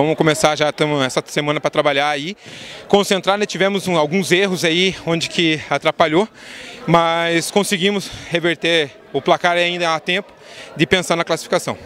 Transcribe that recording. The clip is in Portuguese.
Vamos começar já estamos essa semana para trabalhar aí, concentrar, né? tivemos um, alguns erros aí onde que atrapalhou, mas conseguimos reverter o placar ainda há tempo de pensar na classificação.